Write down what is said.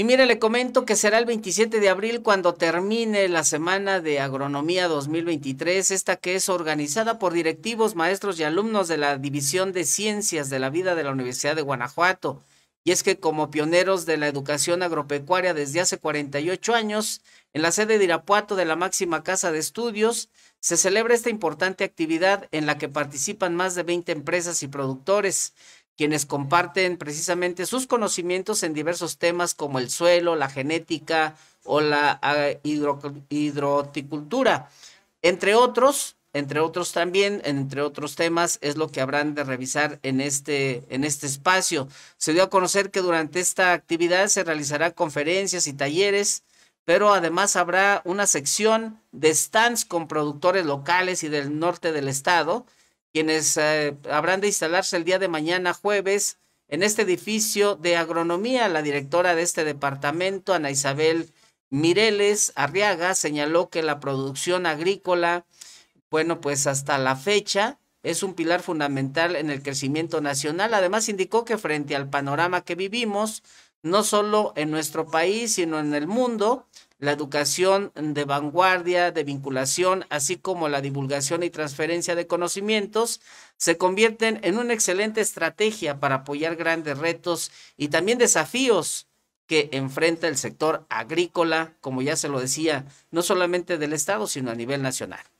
Y mire, le comento que será el 27 de abril cuando termine la Semana de Agronomía 2023, esta que es organizada por directivos, maestros y alumnos de la División de Ciencias de la Vida de la Universidad de Guanajuato. Y es que como pioneros de la educación agropecuaria desde hace 48 años, en la sede de Irapuato de la máxima casa de estudios, se celebra esta importante actividad en la que participan más de 20 empresas y productores quienes comparten precisamente sus conocimientos en diversos temas como el suelo, la genética o la ah, hidroticultura. Entre otros, entre otros también, entre otros temas, es lo que habrán de revisar en este, en este espacio. Se dio a conocer que durante esta actividad se realizarán conferencias y talleres, pero además habrá una sección de stands con productores locales y del norte del estado, quienes eh, habrán de instalarse el día de mañana jueves en este edificio de agronomía. La directora de este departamento, Ana Isabel Mireles Arriaga, señaló que la producción agrícola, bueno, pues hasta la fecha es un pilar fundamental en el crecimiento nacional. Además, indicó que frente al panorama que vivimos, no solo en nuestro país, sino en el mundo, la educación de vanguardia, de vinculación, así como la divulgación y transferencia de conocimientos, se convierten en una excelente estrategia para apoyar grandes retos y también desafíos que enfrenta el sector agrícola, como ya se lo decía, no solamente del Estado, sino a nivel nacional.